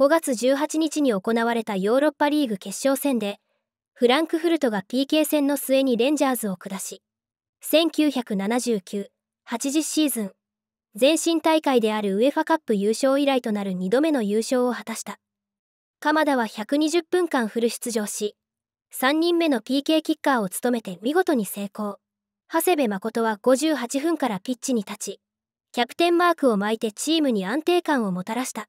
5月18日に行われたヨーロッパリーグ決勝戦で、フランクフルトが PK 戦の末にレンジャーズを下し、1979-80シーズン、前身大会である UEFA カップ優勝以来となる2度目の優勝を果たした。鎌田は120分間フル出場し、3人目の PK キッカーを務めて見事に成功。長谷部誠は58分からピッチに立ち、キャプテンマークを巻いてチームに安定感をもたらした。